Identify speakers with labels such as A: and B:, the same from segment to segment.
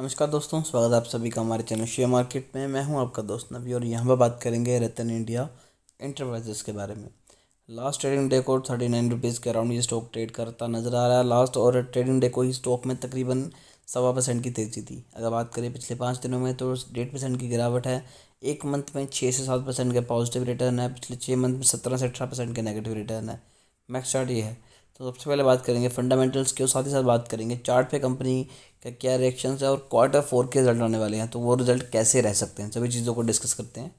A: नमस्कार दोस्तों स्वागत है आप सभी का हमारे चैनल शेयर मार्केट में मैं हूं आपका दोस्त नबी और यहां पर बात करेंगे रतन इंडिया इंटरप्राइजेस के बारे में लास्ट ट्रेडिंग डे को थर्टी नाइन रुपीज़ के अराउंड ये स्टॉक ट्रेड करता नजर आ रहा है लास्ट और ट्रेडिंग डे को ही स्टॉक में तकरीबन सवा परसेंट की तेज़ी थी अगर बात करें पिछले पाँच दिनों में तो डेढ़ परसेंट की गिरावट है एक मंथ में छः से सात परसेंट का पॉजिटिव रिटर्न है पिछले छः मंथ में सत्रह से अठारह परसेंट का नेगेटिव रिटर्न है मैक्स चार्ट ये है तो सबसे पहले बात करेंगे फंडामेंटल्स के और साथ ही साथ बात करेंगे चार्ट पे कंपनी का क्या रिएक्शन है और क्वार्टर फोर के रिजल्ट आने वाले हैं तो वो रिजल्ट कैसे रह सकते हैं सभी चीज़ों को डिस्कस करते हैं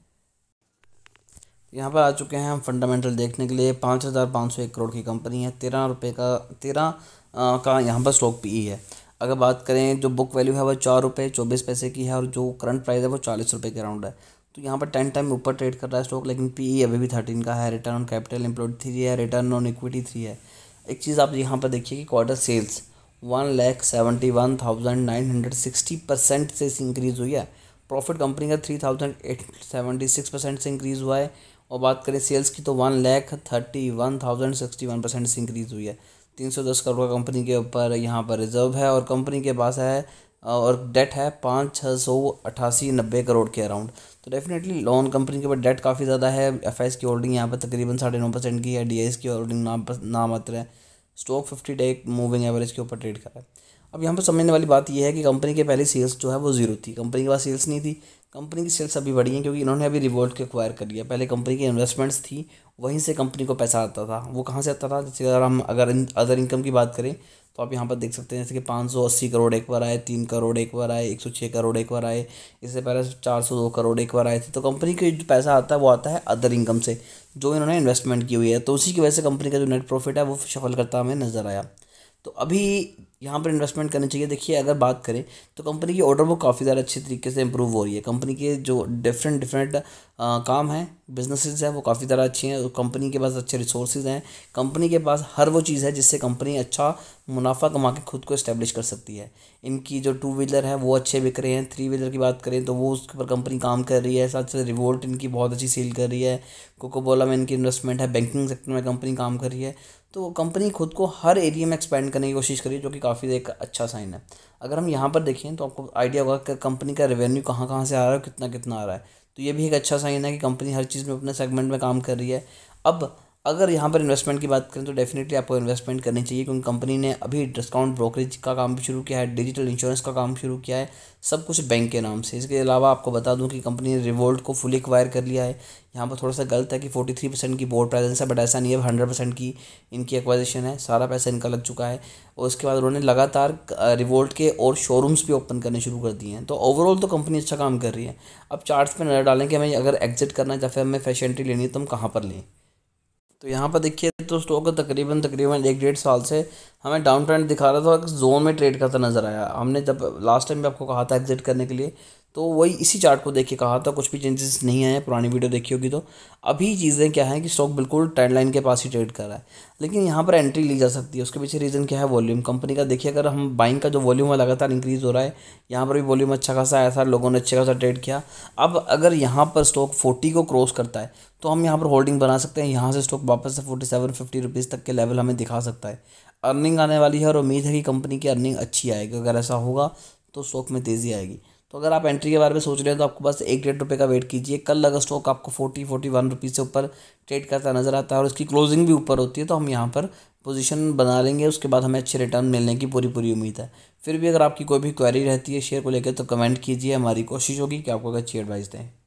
A: यहाँ पर आ चुके हैं हम फंडामेंटल देखने के लिए पाँच हज़ार पाँच सौ एक करोड़ की कंपनी है तेरह रुपये का तेरह का यहाँ पर स्टॉक पी e है अगर बात करें जो बुक वैल्यू है वो चार रुपये चौबीस पैसे की है और जो करंट प्राइस है वो चालीस रुपये के अराउंड है तो यहाँ पर टेन टाइम ऊपर ट्रेड कर रहा है स्टॉक लेकिन पी e अभी भी थर्टीन का है return on capital employed three है रिटर्न ऑन इक्विटी थ्री है एक चीज़ आप यहाँ पर देखिए कि quarter sales one lakh seventy one thousand nine hundred sixty percent से इंक्रीज़ हुई है प्रॉफिट कंपनी का three thousand eight seventy six percent से इंक्रीज़ हुआ है और बात करें सेल्स की तो one lakh thirty one thousand sixty one percent से इंक्रीज़ हुई है तीन सौ दस करोड़ का कंपनी के ऊपर यहाँ पर रिजर्व है और कंपनी के पास है और डेट है पाँच छः सौ अट्ठासी नब्बे करोड़ के अराउंड तो डेफिनेटली लोन कंपनी के ऊपर डेट काफ़ी ज़्यादा है एफ की होल्डिंग यहाँ पर तकरीबन साढ़े नौ परसेंट की है डी की होल्डिंग नाम नाम मात्र है stock fifty day moving average के ऊपर ट्रेड रहा है अब यहाँ पर समझने वाली बात यह है कि कंपनी के पहले सेल्स जो है वो जीरो थी कंपनी के पास सेल्स नहीं थी कंपनी की सेल्स अभी बढ़ी हैं क्योंकि इन्होंने अभी रिवोल्ट के एक्वायर कर लिया पहले कंपनी की इन्वेस्टमेंट्स थी वहीं से कंपनी को पैसा आता था वो कहाँ से आता था जैसे अगर हम अगर अदर इनकम की बात करें तो आप यहाँ पर देख सकते हैं जैसे कि पाँच सौ अस्सी करोड़ एक बार आए तीन करोड़ एक बार आए एक सौ छः करोड़ एक बार आए इससे पहले चार सौ दो करोड़ एक बार आए थे तो कंपनी के जो पैसा आता है वो आता है अदर इनकम से जो इन्होंने इन्वेस्टमेंट की हुई है तो उसी की वजह से कंपनी का जो नेट प्रॉफिट है वो सफल करता हमें नज़र आया तो अभी यहाँ पर इन्वेस्टमेंट करनी चाहिए देखिए अगर बात करें तो कंपनी की ऑर्डर बुक काफ़ी ज़्यादा अच्छे तरीके से इंप्रूव हो रही है कंपनी के जो डिफरेंट डिफरेंट आ, काम है बिजनेसेस हैं वो काफ़ी तरह अच्छी हैं कंपनी के पास अच्छे रिसोर्सेज हैं कंपनी के पास हर वो चीज़ है जिससे कंपनी अच्छा मुनाफा कमा के खुद को इस्टेब्लिश कर सकती है इनकी जो टू व्हीलर है वो अच्छे बिक रहे हैं थ्री व्हीलर की बात करें तो वो उसके ऊपर कंपनी काम कर रही है साथ साथ रिवोल्ट इनकी बहुत अच्छी सेल कर रही है कोकोबोला में इनकी इन्वेस्टमेंट है बैंकिंग सेक्टर में कंपनी काम कर रही है तो कंपनी खुद को हर एरिया में एक्सपेंड करने की कोशिश कर रही है जो कि काफ़ी एक अच्छा साइन है अगर हम यहाँ पर देखें तो आपको आइडिया होगा कि कंपनी का रेवेन्यू कहाँ कहाँ से आ रहा है कितना कितना आ रहा है तो ये भी एक अच्छा साइन है कि कंपनी हर चीज़ में अपने सेगमेंट में काम कर रही है अब अगर यहाँ पर इन्वेस्टमेंट की बात करें तो डेफिनेटली आपको इन्वेस्टमेंट करनी चाहिए क्योंकि कंपनी ने अभी डिस्काउंट ब्रोकरेज का काम भी शुरू किया है डिजिटल इंश्योरेंस का काम शुरू किया है सब कुछ बैंक के नाम से इसके अलावा आपको बता दूं कि कंपनी ने रिवोल्ट को फुली एक्वायर कर लिया है यहाँ पर थोड़ा सा गलत है कि फोर्टी थ्री परसेंट की बोर्ड प्रेजेंस है बट ऐसा नहीं है हंड्रेड परसेंट की इनकी एक्वाइजेशन है सारा पैसा इनका लग चुका है और उसके बाद उन्होंने लगातार रिवोल्ट के और शोरूम्स भी ओपन करने शुरू कर दिए हैं तो ओवरऑल तो कंपनी अच्छा काम कर रही है अब चार्ट्स पर नज़र डालें कि हमें अगर एग्जिट करना है या फिर हमें फ्रेश एंट्री लेनी है तो हम कहाँ पर लें तो यहाँ पर देखिए तो स्टॉक तकरीबन तकरीबन एक डेढ़ साल से हमें डाउन ट्रेंड दिखा रहा था जोन में ट्रेड करता नज़र आया हमने जब लास्ट टाइम भी आपको कहा था एग्जिट करने के लिए तो वही इसी चार्ट को देख के कहा था कुछ भी चेंजेस नहीं आए पुरानी वीडियो देखी होगी तो अभी चीज़ें क्या है कि स्टॉक बिल्कुल ट्रेंड लाइन के पास ही ट्रेड कर रहा है लेकिन यहाँ पर एंट्री ली जा सकती है उसके पीछे रीज़न क्या है वॉल्यूम कंपनी का देखिए अगर हम बाइंग का जो वॉल्यूम है लगातार इंक्रीज़ हो रहा है यहाँ पर भी वॉल्यूम अच्छा खासा आया था लोगों ने अच्छा खासा ट्रेड किया अब अगर यहाँ पर स्टॉक फोर्टी को क्रॉस करता है तो हम यहाँ पर होल्डिंग बना सकते हैं यहाँ से स्टॉक वापस से फोर्टी सेवन फिफ्टी रुपीज़ तक के लेवल हमें दिखा सकता है अर्निंग आने वाली है और उम्मीद है कि कंपनी की अर्निंग अच्छी आएगी अगर ऐसा होगा तो स्टॉक में तेज़ी आएगी तो अगर आप एंट्री के बारे में सोच रहे हैं तो आपको बस एक डेढ़ रुपये का वेट कीजिए कल अगर स्टॉक आपको फोर्टी फोर्टी वन रुपीज़ से ऊपर ट्रेड करता नज़र आता है और उसकी क्लोजिंग भी ऊपर होती है तो हम यहाँ पर पोजीशन बना लेंगे उसके बाद हमें अच्छे रिटर्न मिलने की पूरी पूरी उम्मीद है फिर भी अगर आपकी कोई भी क्वेरी रहती है शेयर को लेकर तो कमेंट कीजिए हमारी कोशिश होगी कि आपको अच्छी एडवाइस दें